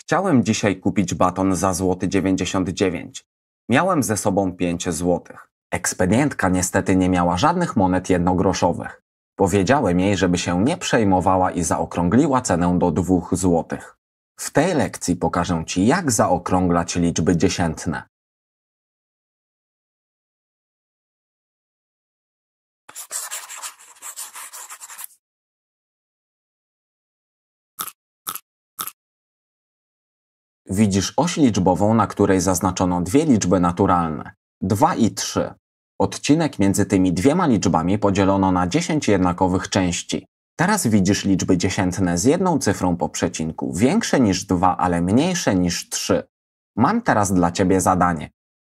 Chciałem dzisiaj kupić baton za złoty 99. Miałem ze sobą 5 złotych. Ekspedientka niestety nie miała żadnych monet jednogroszowych. Powiedziałem jej, żeby się nie przejmowała i zaokrągliła cenę do 2 złotych. W tej lekcji pokażę Ci, jak zaokrąglać liczby dziesiętne. widzisz oś liczbową, na której zaznaczono dwie liczby naturalne 2 i 3. Odcinek między tymi dwiema liczbami podzielono na 10 jednakowych części. Teraz widzisz liczby dziesiętne z jedną cyfrą po przecinku, większe niż 2, ale mniejsze niż 3. Mam teraz dla Ciebie zadanie.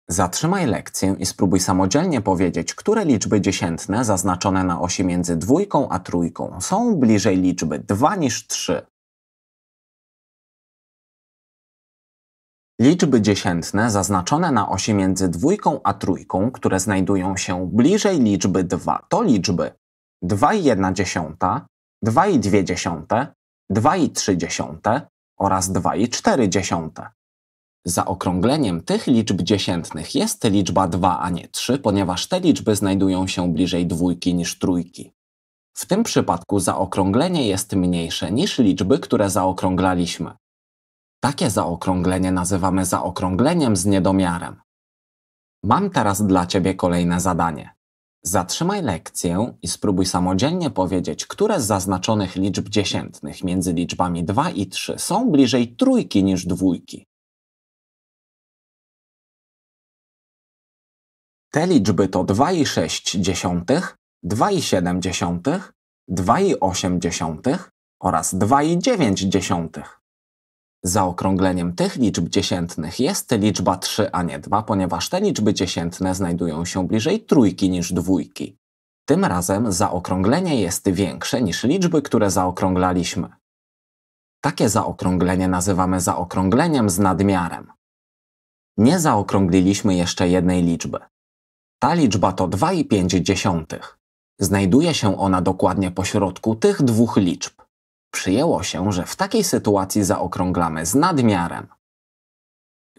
Zatrzymaj lekcję i spróbuj samodzielnie powiedzieć, które liczby dziesiętne zaznaczone na osi między dwójką a trójką są bliżej liczby 2 niż 3. Liczby dziesiętne zaznaczone na osi między dwójką a trójką, które znajdują się bliżej liczby 2 to liczby 2,1, 2,2, 2,3 oraz 2,4. Zaokrągleniem tych liczb dziesiętnych jest liczba 2, a nie 3, ponieważ te liczby znajdują się bliżej dwójki niż trójki. W tym przypadku zaokrąglenie jest mniejsze niż liczby, które zaokrąglaliśmy. Takie zaokrąglenie nazywamy zaokrągleniem z niedomiarem. Mam teraz dla Ciebie kolejne zadanie. Zatrzymaj lekcję i spróbuj samodzielnie powiedzieć, które z zaznaczonych liczb dziesiętnych między liczbami 2 i 3 są bliżej trójki niż dwójki. Te liczby to 2,6, 2,7, 2,8 oraz 2,9. Zaokrągleniem tych liczb dziesiętnych jest liczba 3, a nie 2, ponieważ te liczby dziesiętne znajdują się bliżej trójki niż dwójki. Tym razem zaokrąglenie jest większe niż liczby, które zaokrąglaliśmy. Takie zaokrąglenie nazywamy zaokrągleniem z nadmiarem. Nie zaokrągliliśmy jeszcze jednej liczby. Ta liczba to 2,5. Znajduje się ona dokładnie pośrodku tych dwóch liczb. Przyjęło się, że w takiej sytuacji zaokrąglamy z nadmiarem.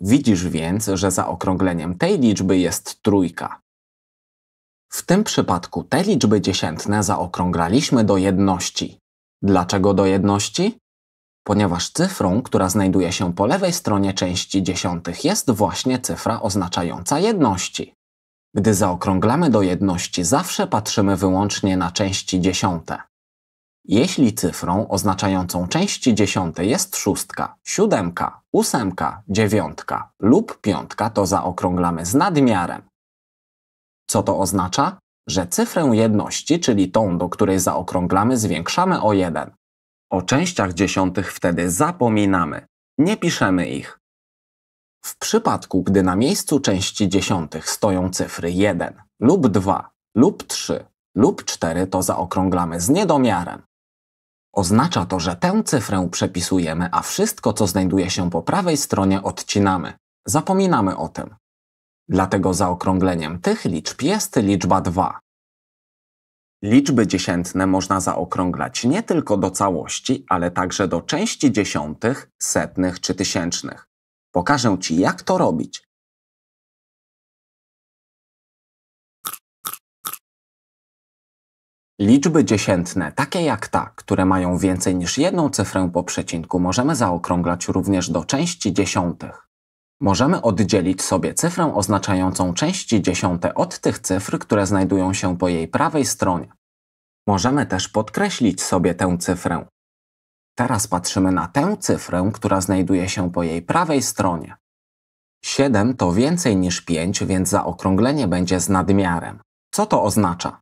Widzisz więc, że zaokrągleniem tej liczby jest trójka. W tym przypadku te liczby dziesiętne zaokrąglaliśmy do jedności. Dlaczego do jedności? Ponieważ cyfrą, która znajduje się po lewej stronie części dziesiątych jest właśnie cyfra oznaczająca jedności. Gdy zaokrąglamy do jedności, zawsze patrzymy wyłącznie na części dziesiąte. Jeśli cyfrą oznaczającą części dziesiąte jest szóstka, siódemka, ósemka, dziewiątka lub piątka, to zaokrąglamy z nadmiarem. Co to oznacza? Że cyfrę jedności, czyli tą, do której zaokrąglamy, zwiększamy o jeden. O częściach dziesiątych wtedy zapominamy. Nie piszemy ich. W przypadku, gdy na miejscu części dziesiątych stoją cyfry 1 lub 2 lub 3 lub 4, to zaokrąglamy z niedomiarem. Oznacza to, że tę cyfrę przepisujemy, a wszystko, co znajduje się po prawej stronie, odcinamy. Zapominamy o tym. Dlatego zaokrągleniem tych liczb jest liczba 2. Liczby dziesiętne można zaokrąglać nie tylko do całości, ale także do części dziesiątych, setnych czy tysięcznych. Pokażę Ci, jak to robić. Liczby dziesiętne, takie jak ta, które mają więcej niż jedną cyfrę po przecinku, możemy zaokrąglać również do części dziesiątych. Możemy oddzielić sobie cyfrę oznaczającą części dziesiąte od tych cyfr, które znajdują się po jej prawej stronie. Możemy też podkreślić sobie tę cyfrę. Teraz patrzymy na tę cyfrę, która znajduje się po jej prawej stronie. 7 to więcej niż 5, więc zaokrąglenie będzie z nadmiarem. Co to oznacza?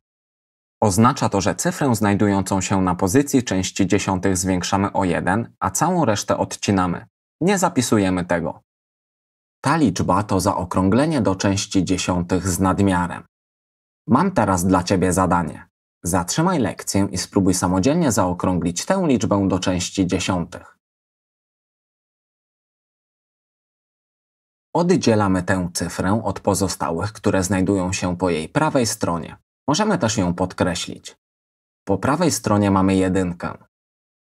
Oznacza to, że cyfrę znajdującą się na pozycji części dziesiątych zwiększamy o 1, a całą resztę odcinamy. Nie zapisujemy tego. Ta liczba to zaokrąglenie do części dziesiątych z nadmiarem. Mam teraz dla Ciebie zadanie. Zatrzymaj lekcję i spróbuj samodzielnie zaokrąglić tę liczbę do części dziesiątych. Oddzielamy tę cyfrę od pozostałych, które znajdują się po jej prawej stronie. Możemy też ją podkreślić. Po prawej stronie mamy jedynkę.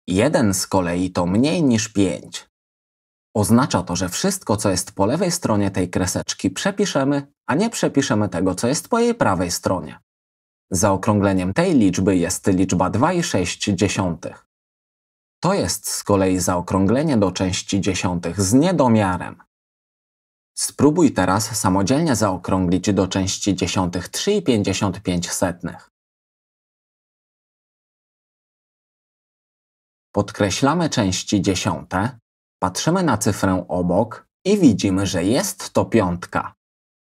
Jeden z kolei to mniej niż 5. Oznacza to, że wszystko, co jest po lewej stronie tej kreseczki, przepiszemy, a nie przepiszemy tego, co jest po jej prawej stronie. Zaokrągleniem tej liczby jest liczba 2,6. To jest z kolei zaokrąglenie do części dziesiątych z niedomiarem. Spróbuj teraz samodzielnie zaokrąglić do części dziesiątych 3,55. Podkreślamy części dziesiąte, patrzymy na cyfrę obok i widzimy, że jest to piątka.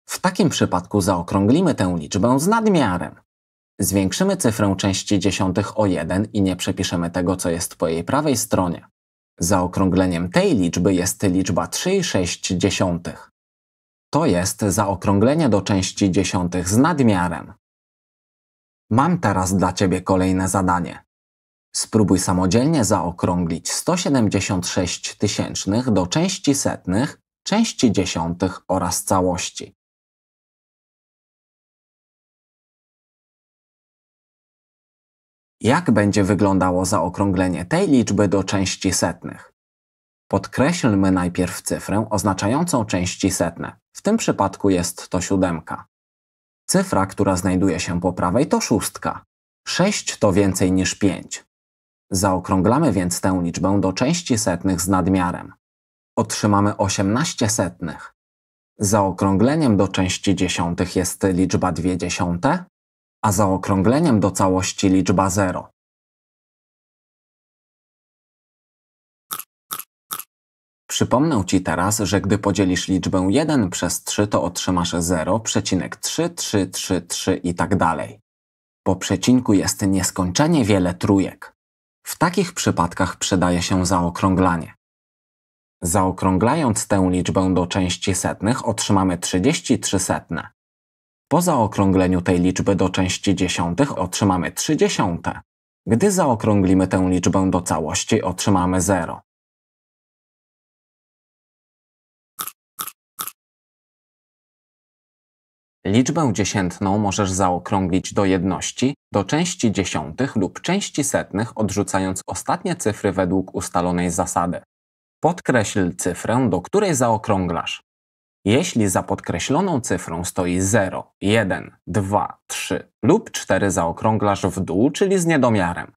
W takim przypadku zaokrąglimy tę liczbę z nadmiarem. Zwiększymy cyfrę części dziesiątych o 1 i nie przepiszemy tego, co jest po jej prawej stronie. Zaokrągleniem tej liczby jest liczba 3,6. To jest zaokrąglenie do części dziesiątych z nadmiarem. Mam teraz dla Ciebie kolejne zadanie. Spróbuj samodzielnie zaokrąglić 176 tysięcznych do części setnych, części dziesiątych oraz całości. Jak będzie wyglądało zaokrąglenie tej liczby do części setnych? Podkreślmy najpierw cyfrę oznaczającą części setne. W tym przypadku jest to siódemka. Cyfra, która znajduje się po prawej to szóstka. 6 to więcej niż 5. Zaokrąglamy więc tę liczbę do części setnych z nadmiarem. Otrzymamy 18 setnych. Zaokrągleniem do części dziesiątych jest liczba 2 dziesiąte, a zaokrągleniem do całości liczba 0. Przypomnę Ci teraz, że gdy podzielisz liczbę 1 przez 3, to otrzymasz 0,3333 i tak dalej. Po przecinku jest nieskończenie wiele trójek. W takich przypadkach przydaje się zaokrąglanie. Zaokrąglając tę liczbę do części setnych otrzymamy 33 setne. Po zaokrągleniu tej liczby do części dziesiątych otrzymamy 30. Gdy zaokrąglimy tę liczbę do całości otrzymamy 0. Liczbę dziesiętną możesz zaokrąglić do jedności, do części dziesiątych lub części setnych, odrzucając ostatnie cyfry według ustalonej zasady. Podkreśl cyfrę, do której zaokrąglasz. Jeśli za podkreśloną cyfrą stoi 0, 1, 2, 3 lub 4 zaokrąglasz w dół, czyli z niedomiarem.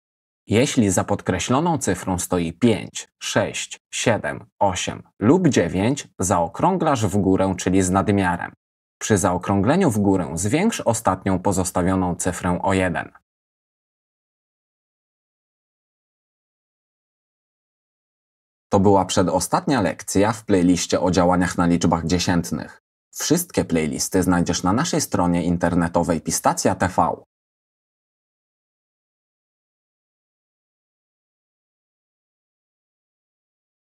Jeśli za podkreśloną cyfrą stoi 5, 6, 7, 8 lub 9, zaokrąglasz w górę, czyli z nadmiarem. Przy zaokrągleniu w górę zwiększ ostatnią pozostawioną cyfrę o 1. To była przedostatnia lekcja w playliście o działaniach na liczbach dziesiętnych. Wszystkie playlisty znajdziesz na naszej stronie internetowej Pistacja TV.